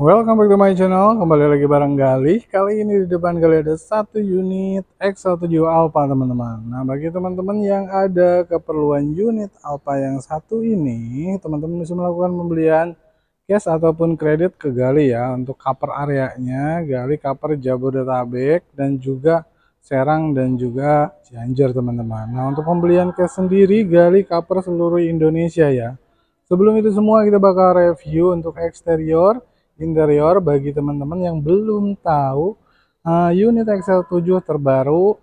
Welcome back to my channel, kembali lagi bareng Gali Kali ini di depan Gali ada satu unit X17 Alpha teman-teman Nah bagi teman-teman yang ada keperluan unit Alpha yang satu ini Teman-teman bisa melakukan pembelian cash ataupun kredit ke Gali ya Untuk cover areanya, Gali cover Jabodetabek dan juga Serang dan juga Cianjur teman-teman Nah untuk pembelian cash sendiri Gali cover seluruh Indonesia ya Sebelum itu semua kita bakal review untuk eksterior interior bagi teman-teman yang belum tahu uh, unit XL7 terbaru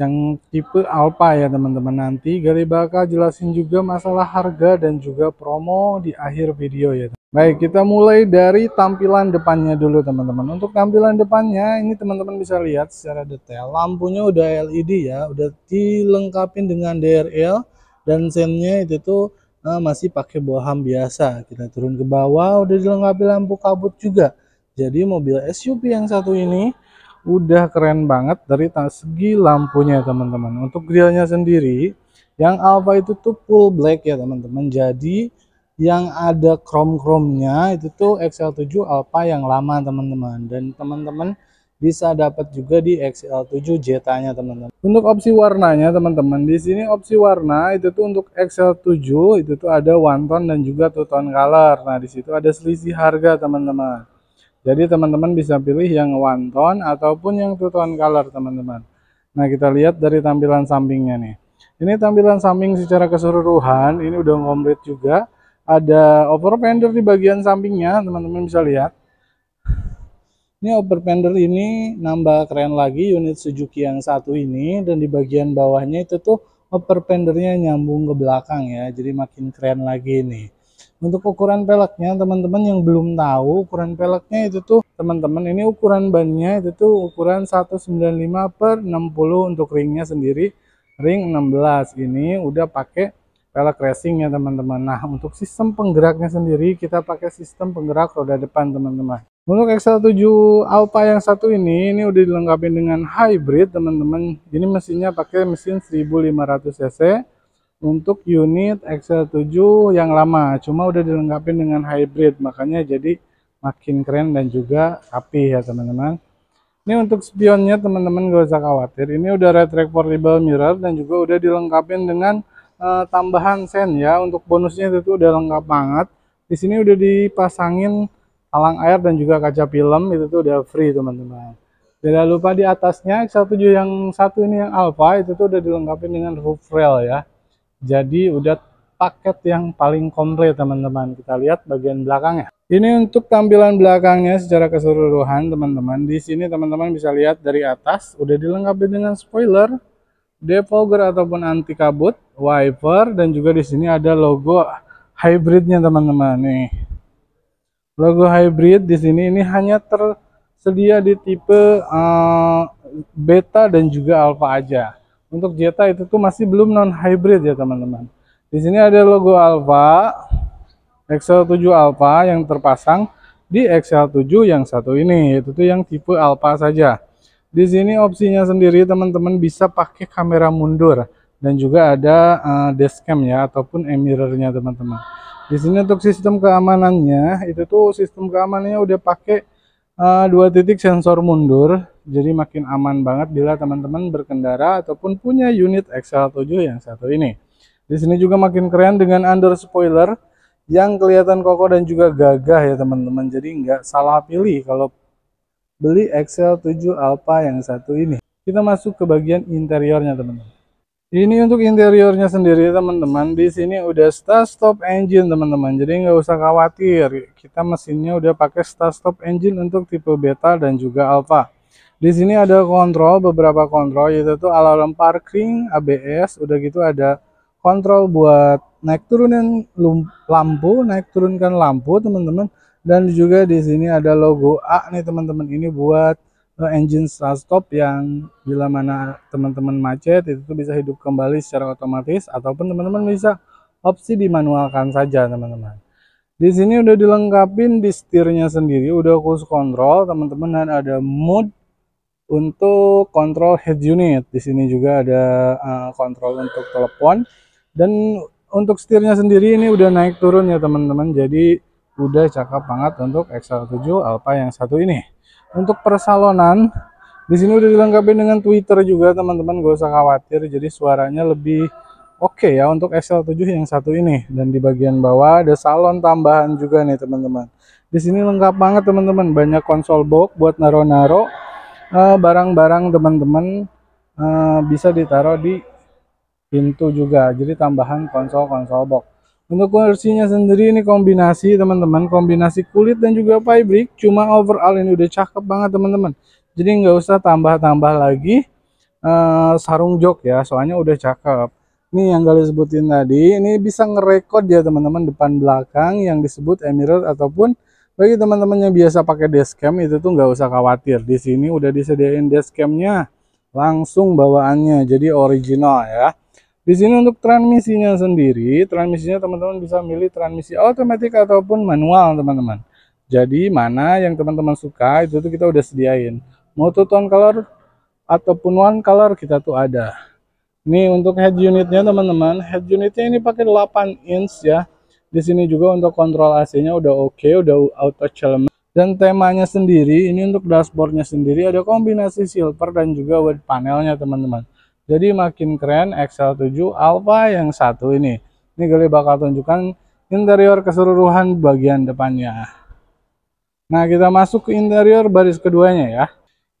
yang tipe Alpha ya teman-teman nanti Gali bakal jelasin juga masalah harga dan juga promo di akhir video ya Baik kita mulai dari tampilan depannya dulu teman-teman Untuk tampilan depannya ini teman-teman bisa lihat secara detail Lampunya udah LED ya udah dilengkapi dengan DRL dan sennya itu tuh uh, masih pakai boham biasa kita turun ke bawah udah dilengkapi lampu kabut juga jadi mobil SUV yang satu ini udah keren banget dari segi lampunya teman-teman untuk grillnya sendiri yang Alfa itu tuh full black ya teman-teman jadi yang ada chrome-chrome-nya itu tuh XL7 Alpha yang lama teman-teman dan teman-teman bisa dapat juga di XL7 Jetanya teman-teman. Untuk opsi warnanya teman-teman, di sini opsi warna itu tuh untuk XL7 itu tuh ada one tone dan juga two tone color. Nah, di situ ada selisih harga teman-teman. Jadi teman-teman bisa pilih yang one tone ataupun yang two tone color teman-teman. Nah, kita lihat dari tampilan sampingnya nih. Ini tampilan samping secara keseluruhan, ini udah komplit juga. Ada over fender di bagian sampingnya, teman-teman bisa lihat ini upper fender ini nambah keren lagi unit Suzuki yang satu ini dan di bagian bawahnya itu tuh upper fendernya nyambung ke belakang ya. Jadi makin keren lagi ini. Untuk ukuran peleknya teman-teman yang belum tahu ukuran peleknya itu tuh teman-teman ini ukuran bannya itu tuh ukuran 195 per 60 untuk ringnya sendiri ring 16 ini udah pakai pelek racing ya teman-teman nah untuk sistem penggeraknya sendiri kita pakai sistem penggerak roda depan teman-teman untuk XL7 Alpha yang satu ini, ini udah dilengkapi dengan hybrid teman-teman. Ini mesinnya pakai mesin 1500 cc untuk unit XL7 yang lama. Cuma udah dilengkapi dengan hybrid, makanya jadi makin keren dan juga rapi ya teman-teman. Ini untuk spionnya teman-teman gak usah khawatir. Ini udah retractable mirror dan juga udah dilengkapi dengan uh, tambahan sen ya. Untuk bonusnya itu udah lengkap banget. Di sini udah dipasangin alang air dan juga kaca film itu tuh udah free teman-teman jangan lupa di atasnya X17 yang satu ini yang Alpha itu tuh udah dilengkapi dengan roof rail ya jadi udah paket yang paling komplit teman-teman kita lihat bagian belakangnya ini untuk tampilan belakangnya secara keseluruhan teman-teman di sini teman-teman bisa lihat dari atas udah dilengkapi dengan spoiler defogger ataupun anti kabut wiper dan juga di sini ada logo hybridnya teman-teman nih Logo hybrid di sini ini hanya tersedia di tipe uh, beta dan juga alpha aja. Untuk Jetta itu tuh masih belum non hybrid ya teman-teman. Di sini ada logo alpha XL7 alpha yang terpasang di XL7 yang satu ini yaitu tuh yang tipe alpha saja. Di sini opsinya sendiri teman-teman bisa pakai kamera mundur dan juga ada uh, dashcam ya ataupun e-mirrornya teman-teman. Di sini untuk sistem keamanannya, itu tuh sistem keamanannya udah pakai uh, dua titik sensor mundur. Jadi makin aman banget bila teman-teman berkendara ataupun punya unit XL7 yang satu ini. Di sini juga makin keren dengan under spoiler yang kelihatan kokoh dan juga gagah ya teman-teman. Jadi nggak salah pilih kalau beli XL7 Alpha yang satu ini. Kita masuk ke bagian interiornya teman-teman. Ini untuk interiornya sendiri teman-teman. Di sini udah start stop engine teman-teman. Jadi nggak usah khawatir. Kita mesinnya udah pakai start stop engine untuk tipe beta dan juga alpha. Di sini ada kontrol beberapa kontrol yaitu tuh alarm parking, ABS, udah gitu ada kontrol buat naik turunin lampu, naik turunkan lampu teman-teman. Dan juga di sini ada logo A nih teman-teman. Ini buat Eh, engine start stop yang bila mana teman-teman macet itu tuh bisa hidup kembali secara otomatis ataupun teman-teman bisa opsi dimanualkan saja teman-teman di sini udah dilengkapin di setirnya sendiri udah khusus kontrol teman-teman dan ada mood untuk kontrol head unit di sini juga ada uh, eh, kontrol untuk telepon dan untuk setirnya sendiri ini udah naik turun ya teman-teman jadi udah cakep banget untuk XL7 Alpha yang satu ini untuk persalonan di sini udah dilengkapi dengan Twitter juga teman-teman gak usah khawatir jadi suaranya lebih oke okay ya untuk XL7 yang satu ini dan di bagian bawah ada salon tambahan juga nih teman-teman di sini lengkap banget teman-teman banyak konsol box buat naro-naro barang eh, barang-barang teman-teman eh, bisa ditaruh di pintu juga jadi tambahan konsol-konsol box untuk kursinya sendiri ini kombinasi teman-teman, kombinasi kulit dan juga fabric. Cuma overall ini udah cakep banget teman-teman. Jadi nggak usah tambah-tambah lagi uh, sarung jok ya, soalnya udah cakep. Ini yang kali sebutin tadi, ini bisa ngerekod ya teman-teman depan belakang yang disebut Emirates ataupun bagi teman-teman yang biasa pakai dashcam itu tuh nggak usah khawatir. Di sini udah disediain dashcamnya langsung bawaannya, jadi original ya. Di sini untuk transmisinya sendiri, transmisinya teman-teman bisa milih transmisi otomatis ataupun manual, teman-teman. Jadi mana yang teman-teman suka itu tuh kita udah sediain. Mau tuh tone color ataupun one color kita tuh ada. Nih untuk head unitnya teman-teman, head unitnya ini pakai 8 inch ya. Di sini juga untuk kontrol AC-nya udah oke, okay, udah auto chill. Dan temanya sendiri, ini untuk dashboardnya sendiri ada kombinasi silver dan juga wood panelnya teman-teman jadi makin keren XL7 Alpha yang satu ini ini Gali bakal tunjukkan interior keseluruhan bagian depannya nah kita masuk ke interior baris keduanya ya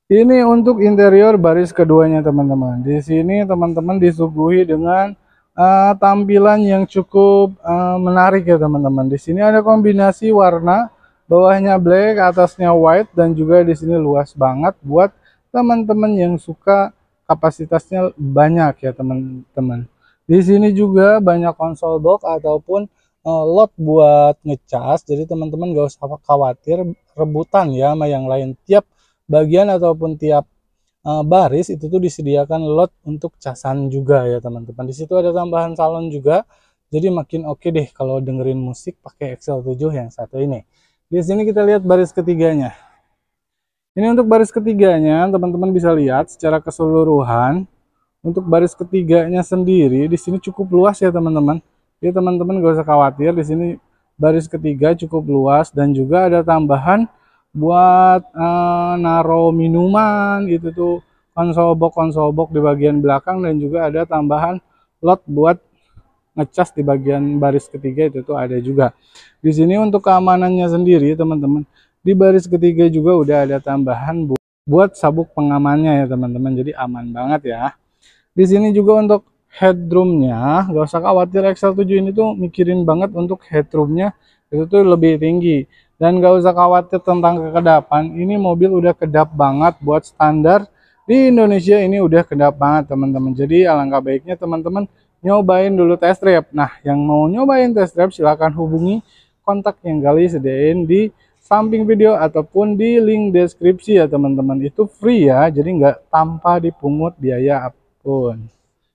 ini untuk interior baris keduanya teman-teman di sini teman-teman disuguhi dengan uh, tampilan yang cukup uh, menarik ya teman-teman di sini ada kombinasi warna bawahnya black atasnya white dan juga di sini luas banget buat teman-teman yang suka kapasitasnya banyak ya teman-teman di sini juga banyak konsol box ataupun uh, lot buat ngecas jadi teman-teman gak usah khawatir rebutan ya sama yang lain tiap bagian ataupun tiap uh, baris itu tuh disediakan lot untuk casan juga ya teman-teman di situ ada tambahan salon juga jadi makin oke okay deh kalau dengerin musik pakai XL7 yang satu ini di sini kita lihat baris ketiganya ini untuk baris ketiganya, teman-teman bisa lihat secara keseluruhan. Untuk baris ketiganya sendiri di sini cukup luas ya teman-teman. Jadi teman-teman gak usah khawatir di sini baris ketiga cukup luas dan juga ada tambahan buat eh, naro minuman itu tuh konsol box konsol box di bagian belakang dan juga ada tambahan lot buat ngecas di bagian baris ketiga itu tuh ada juga. Di sini untuk keamanannya sendiri teman-teman di baris ketiga juga udah ada tambahan bu buat sabuk pengamannya ya teman-teman. Jadi aman banget ya. Di sini juga untuk headroomnya, gak usah khawatir XL7 ini tuh mikirin banget untuk headroomnya itu tuh lebih tinggi. Dan gak usah khawatir tentang kekedapan, ini mobil udah kedap banget buat standar di Indonesia ini udah kedap banget teman-teman. Jadi alangkah baiknya teman-teman nyobain dulu test drive. Nah, yang mau nyobain test drive silahkan hubungi kontak yang Gali sediain di samping video ataupun di link deskripsi ya teman-teman itu free ya jadi nggak tanpa dipungut biaya apapun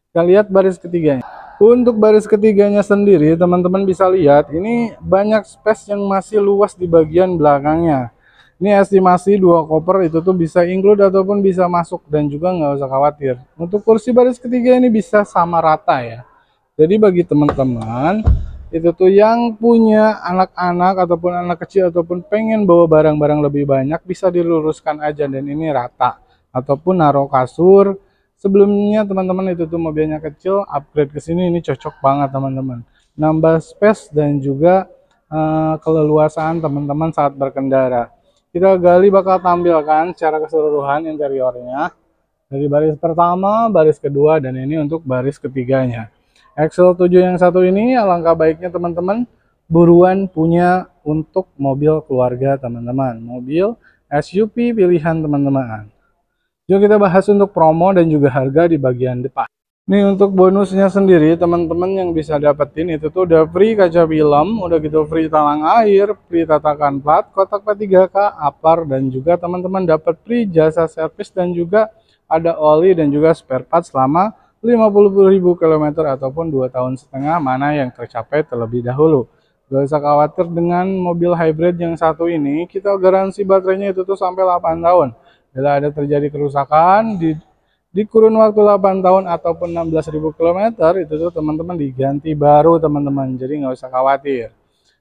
kita lihat baris ketiganya untuk baris ketiganya sendiri teman-teman bisa lihat ini banyak space yang masih luas di bagian belakangnya ini estimasi dua koper itu tuh bisa include ataupun bisa masuk dan juga nggak usah khawatir untuk kursi baris ketiga ini bisa sama rata ya jadi bagi teman-teman itu tuh yang punya anak-anak ataupun anak kecil ataupun pengen bawa barang-barang lebih banyak bisa diluruskan aja dan ini rata ataupun naruh kasur sebelumnya teman-teman itu tuh mobilnya kecil upgrade ke sini ini cocok banget teman-teman nambah space dan juga uh, keleluasaan teman-teman saat berkendara kita gali bakal tampilkan secara keseluruhan interiornya dari baris pertama baris kedua dan ini untuk baris ketiganya Excel 7 yang satu ini alangkah baiknya teman-teman buruan punya untuk mobil keluarga teman-teman. Mobil SUV pilihan teman-teman. Yuk kita bahas untuk promo dan juga harga di bagian depan. Nih untuk bonusnya sendiri teman-teman yang bisa dapetin itu tuh udah free kaca film, udah gitu free talang air, free tatakan plat, kotak P3K, apar dan juga teman-teman dapat free jasa servis dan juga ada oli dan juga spare part selama 50.000 km ataupun 2 tahun setengah mana yang tercapai terlebih dahulu. Gak usah khawatir dengan mobil hybrid yang satu ini, kita garansi baterainya itu tuh sampai 8 tahun. Bila ada terjadi kerusakan di di kurun waktu 8 tahun ataupun 16.000 km itu tuh teman-teman diganti baru teman-teman. Jadi nggak usah khawatir.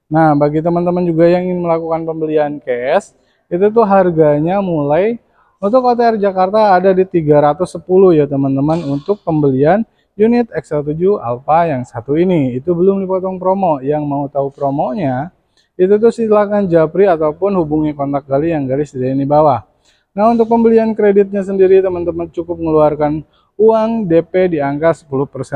Nah, bagi teman-teman juga yang ingin melakukan pembelian cash, itu tuh harganya mulai untuk OTR Jakarta ada di 310 ya teman-teman untuk pembelian unit x 7 Alpha yang satu ini. Itu belum dipotong promo. Yang mau tahu promonya, itu tuh silakan japri ataupun hubungi kontak kali yang garis di ini bawah. Nah untuk pembelian kreditnya sendiri teman-teman cukup mengeluarkan uang DP di angka 10%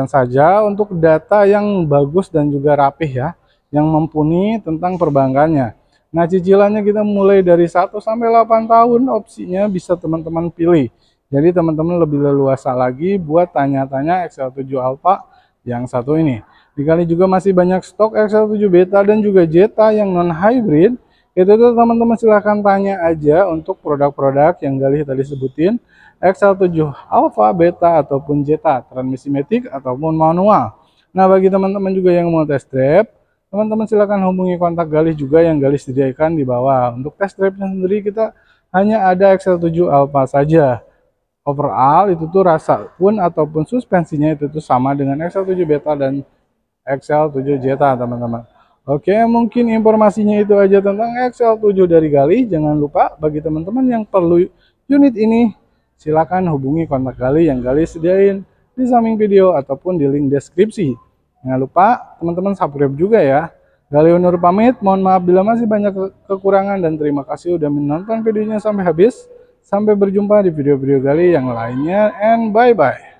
saja untuk data yang bagus dan juga rapih ya, yang mumpuni tentang perbankannya. Nah, cicilannya kita mulai dari 1 sampai 8 tahun opsinya bisa teman-teman pilih. Jadi teman-teman lebih leluasa lagi buat tanya-tanya XL7 Alpha yang satu ini. Dikali juga masih banyak stok XL7 Beta dan juga Jetta yang non-hybrid. Itu tuh teman-teman silahkan tanya aja untuk produk-produk yang Galih tadi sebutin. XL7 Alpha, Beta, ataupun Jetta, transmisi metik, ataupun manual. Nah, bagi teman-teman juga yang mau test drive, teman-teman silahkan hubungi kontak Galih juga yang Galih sediakan di bawah. Untuk test drive sendiri kita hanya ada XL7 Alpha saja. Overall itu tuh rasa pun ataupun suspensinya itu tuh sama dengan XL7 Beta dan XL7 Jetta teman-teman. Oke mungkin informasinya itu aja tentang XL7 dari Galih Jangan lupa bagi teman-teman yang perlu unit ini silahkan hubungi kontak Galih yang Galih sediain di samping video ataupun di link deskripsi. Jangan lupa teman-teman subscribe juga ya. Galio Nur pamit, mohon maaf bila masih banyak kekurangan dan terima kasih udah menonton videonya sampai habis. Sampai berjumpa di video-video Gali yang lainnya and bye-bye.